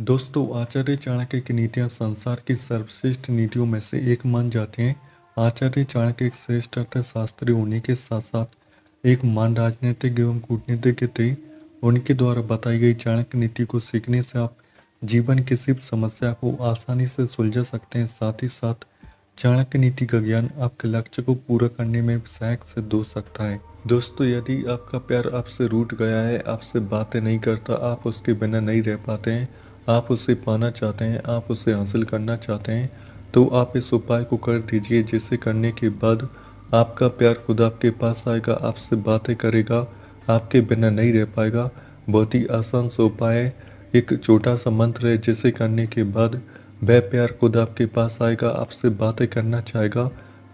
दोस्तों आचार्य चाणक्य की नीतियाँ संसार की सर्वश्रेष्ठ नीतियों में से एक मान जाते हैं आचार्य चाणक्य एक श्रेष्ठ अर्थशास्त्री होने के साथ साथ एक मान राजनीतिक एवं कूटनीतिज्ञ थे उनके द्वारा बताई गई चाणक्य नीति को सीखने से आप जीवन की सिर्फ समस्या को आसानी से सुलझा सकते हैं साथ ही साथ चाणक्य नीति का ज्ञान आपके लक्ष्य को पूरा करने में सहायक सिद्ध हो सकता है दोस्तों यदि आपका प्यार आपसे रूट गया है आपसे बातें नहीं करता आप उसके बिना नहीं रह पाते हैं आप उसे पाना चाहते हैं आप उसे हासिल करना चाहते हैं तो आप इस उपाय को कर दीजिए जिसे करने के बाद आपका प्यार खुद आपके पास आएगा आपसे बातें करेगा आपके बिना नहीं रह पाएगा बहुत ही आसान सा उपाय है एक छोटा सा मंत्र है जिसे करने के बाद वह प्यार खुद आपके पास आएगा आपसे बातें करना चाहेगा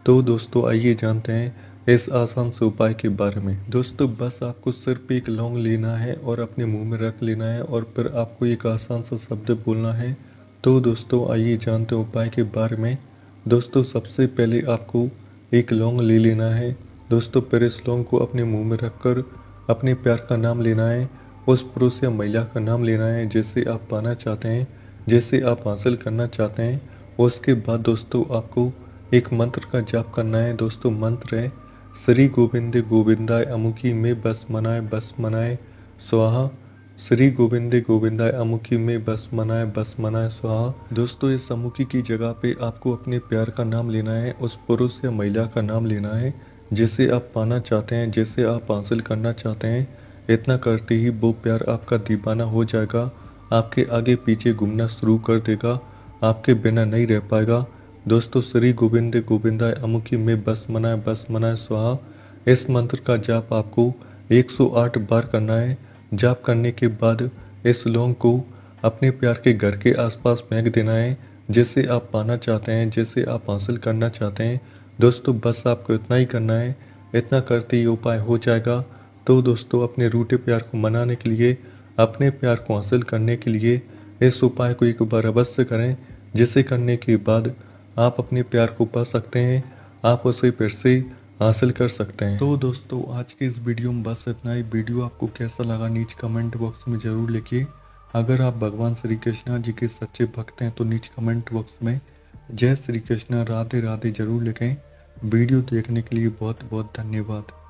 तो दोस्तों आइए जानते हैं इस आसान से उपाय के बारे में दोस्तों बस आपको सिर्फ एक लौंग लेना है और अपने मुंह में रख लेना है और फिर आपको एक आसान सा शब्द बोलना है तो दोस्तों आइए जानते हैं उपाय के बारे में दोस्तों सबसे पहले आपको एक लौंग ले लेना है दोस्तों फिर इस लौंग को अपने मुंह में रख कर अपने प्यार का नाम लेना है उस पुरुष या महिला का नाम लेना है जिसे आप पाना चाहते हैं जिसे आप हासिल करना चाहते हैं उसके बाद दोस्तों आपको एक मंत्र का जाप करना है दोस्तों मंत्र है श्री गोविंद गोविंदाय अमुखी में बस मनाए बस मनाए स्वाहा श्री गोविंद गोविंदाय अमुखी में बस मनाए बस मनाए स्वाहा दोस्तों इस अमुखी की जगह पे आपको अपने प्यार का नाम लेना है उस पुरुष या महिला का नाम लेना है जिसे आप पाना चाहते हैं जिसे आप हासिल करना चाहते हैं इतना करते ही वो प्यार आपका दीवाना हो जाएगा आपके आगे पीछे घूमना शुरू कर देगा आपके बिना नहीं रह पाएगा दोस्तों श्री गोविंद गोविंदाय अमुखी में बस मनाए बस मनाए स्वाहा इस मंत्र का जाप आपको 108 बार करना है जाप करने के बाद इस लौंग को अपने प्यार के घर के आसपास फेंक देना है जिसे आप पाना चाहते हैं जिसे आप हासिल करना चाहते हैं दोस्तों बस आपको इतना ही करना है इतना करते ही उपाय हो जाएगा तो दोस्तों अपने रूठे प्यार को मनाने के लिए अपने प्यार को हासिल करने के लिए इस उपाय को एक बार अवश्य करें जिसे करने के बाद आप अपने प्यार को पा सकते हैं आप उसे फिर से हासिल कर सकते हैं तो दोस्तों आज के इस वीडियो में बस इतना ही वीडियो आपको कैसा लगा नीचे कमेंट बॉक्स में ज़रूर लिखिए अगर आप भगवान श्री कृष्णा जी के सच्चे भक्त हैं तो नीचे कमेंट बॉक्स में जय श्री कृष्णा राधे राधे जरूर लिखें वीडियो देखने के लिए बहुत बहुत धन्यवाद